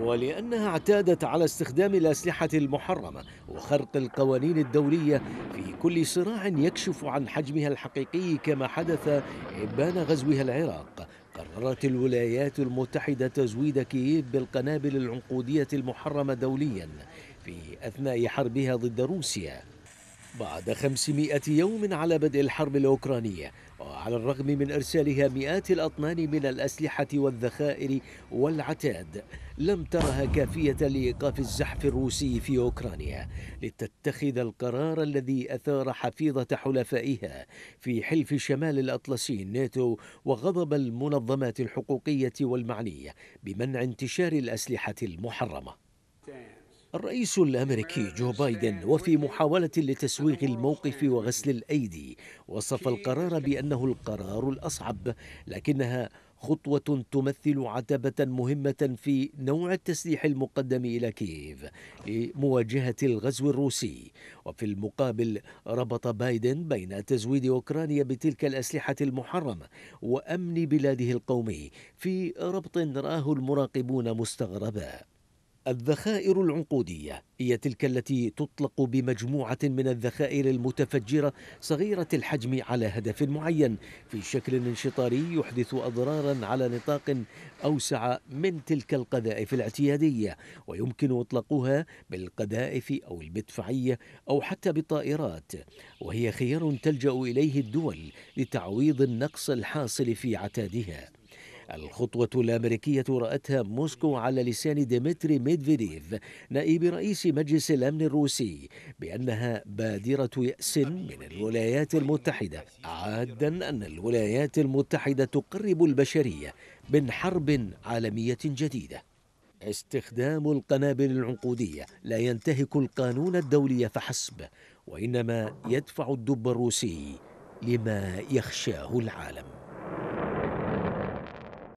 ولأنها اعتادت على استخدام الأسلحة المحرمة وخرق القوانين الدولية في كل صراع يكشف عن حجمها الحقيقي كما حدث إبان غزوها العراق قررت الولايات المتحدة تزويد كييف بالقنابل العنقودية المحرمة دوليا في أثناء حربها ضد روسيا بعد 500 يوم على بدء الحرب الأوكرانية على الرغم من إرسالها مئات الأطنان من الأسلحة والذخائر والعتاد لم ترها كافية لإيقاف الزحف الروسي في أوكرانيا لتتخذ القرار الذي أثار حفيظة حلفائها في حلف شمال الأطلسي الناتو وغضب المنظمات الحقوقية والمعنية بمنع انتشار الأسلحة المحرمة الرئيس الامريكي جو بايدن وفي محاوله لتسويغ الموقف وغسل الايدي وصف القرار بانه القرار الاصعب لكنها خطوه تمثل عتبه مهمه في نوع التسليح المقدم الى كييف لمواجهه الغزو الروسي وفي المقابل ربط بايدن بين تزويد اوكرانيا بتلك الاسلحه المحرمه وامن بلاده القومي في ربط راه المراقبون مستغربا الذخائر العنقودية هي تلك التي تطلق بمجموعة من الذخائر المتفجرة صغيرة الحجم على هدف معين في شكل انشطاري يحدث أضرارا على نطاق أوسع من تلك القذائف الاعتيادية ويمكن إطلاقها بالقذائف أو المدفعية أو حتى بالطائرات وهي خيار تلجأ إليه الدول لتعويض النقص الحاصل في عتادها الخطوة الأمريكية رأتها موسكو على لسان ديمتري ميدفيديف نائب رئيس مجلس الأمن الروسي بأنها بادرة يأس من الولايات المتحدة عادا أن الولايات المتحدة تقرب البشرية من حرب عالمية جديدة استخدام القنابل العنقودية لا ينتهك القانون الدولي فحسب وإنما يدفع الدب الروسي لما يخشاه العالم